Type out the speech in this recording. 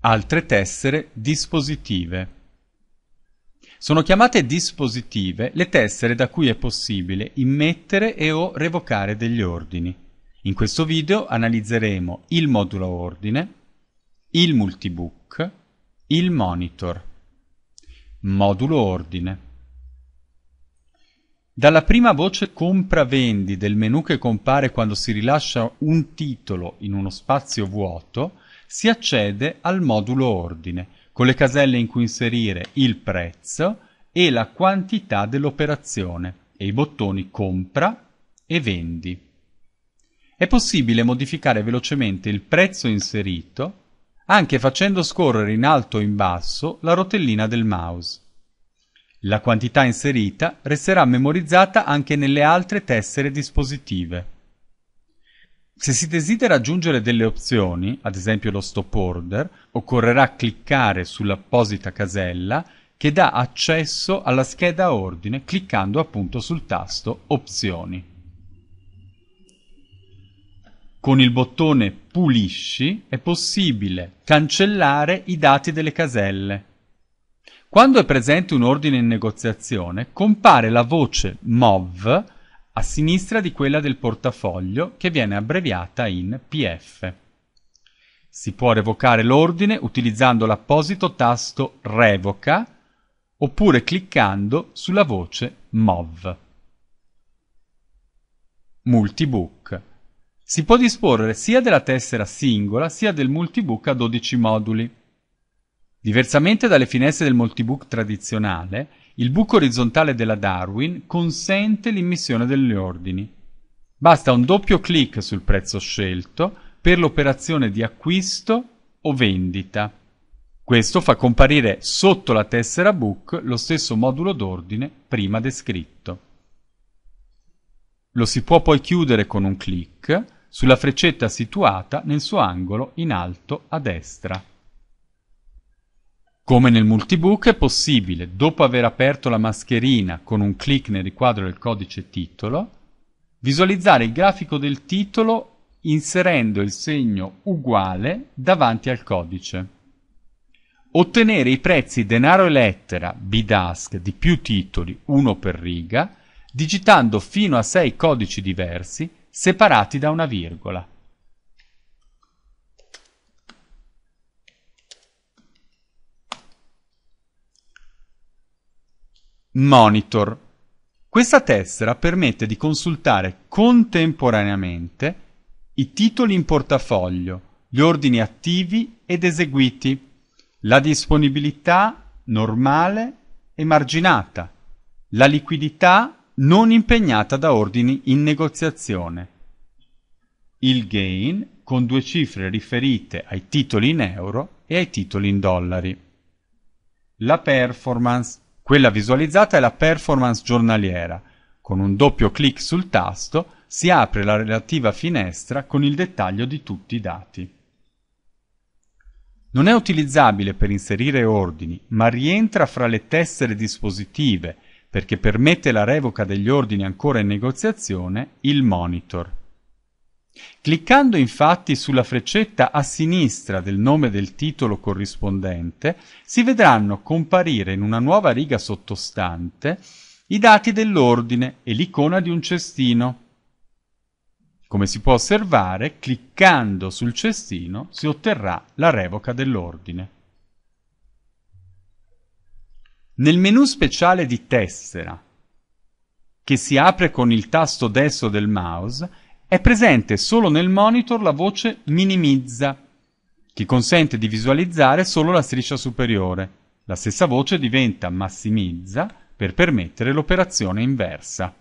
altre tessere dispositive. Sono chiamate dispositive le tessere da cui è possibile immettere e o revocare degli ordini. In questo video analizzeremo il modulo ordine, il multibook, il monitor. Modulo ordine. Dalla prima voce compravendi del menu che compare quando si rilascia un titolo in uno spazio vuoto, si accede al modulo ordine, con le caselle in cui inserire il prezzo e la quantità dell'operazione e i bottoni compra e vendi. È possibile modificare velocemente il prezzo inserito anche facendo scorrere in alto o in basso la rotellina del mouse. La quantità inserita resterà memorizzata anche nelle altre tessere dispositive. Se si desidera aggiungere delle opzioni, ad esempio lo stop order, occorrerà cliccare sull'apposita casella che dà accesso alla scheda ordine cliccando appunto sul tasto Opzioni. Con il bottone Pulisci è possibile cancellare i dati delle caselle. Quando è presente un ordine in negoziazione, compare la voce MOV a sinistra di quella del portafoglio che viene abbreviata in PF. Si può revocare l'ordine utilizzando l'apposito tasto Revoca oppure cliccando sulla voce MOV. Multibook. Si può disporre sia della tessera singola sia del multibook a 12 moduli. Diversamente dalle finestre del multibook tradizionale, il buco orizzontale della Darwin consente l'immissione degli ordini. Basta un doppio clic sul prezzo scelto per l'operazione di acquisto o vendita. Questo fa comparire sotto la tessera book lo stesso modulo d'ordine prima descritto. Lo si può poi chiudere con un clic sulla freccetta situata nel suo angolo in alto a destra. Come nel multibook è possibile, dopo aver aperto la mascherina con un clic nel riquadro del codice titolo, visualizzare il grafico del titolo inserendo il segno uguale davanti al codice. Ottenere i prezzi denaro e lettera bidask di più titoli, uno per riga, digitando fino a sei codici diversi separati da una virgola. Monitor. Questa tessera permette di consultare contemporaneamente i titoli in portafoglio, gli ordini attivi ed eseguiti, la disponibilità normale e marginata, la liquidità non impegnata da ordini in negoziazione, il gain con due cifre riferite ai titoli in euro e ai titoli in dollari, la performance quella visualizzata è la performance giornaliera. Con un doppio clic sul tasto si apre la relativa finestra con il dettaglio di tutti i dati. Non è utilizzabile per inserire ordini, ma rientra fra le tessere dispositive perché permette la revoca degli ordini ancora in negoziazione il monitor. Cliccando infatti sulla freccetta a sinistra del nome del titolo corrispondente, si vedranno comparire in una nuova riga sottostante i dati dell'ordine e l'icona di un cestino. Come si può osservare, cliccando sul cestino si otterrà la revoca dell'ordine. Nel menu speciale di tessera, che si apre con il tasto destro del mouse, è presente solo nel monitor la voce minimizza, che consente di visualizzare solo la striscia superiore. La stessa voce diventa massimizza per permettere l'operazione inversa.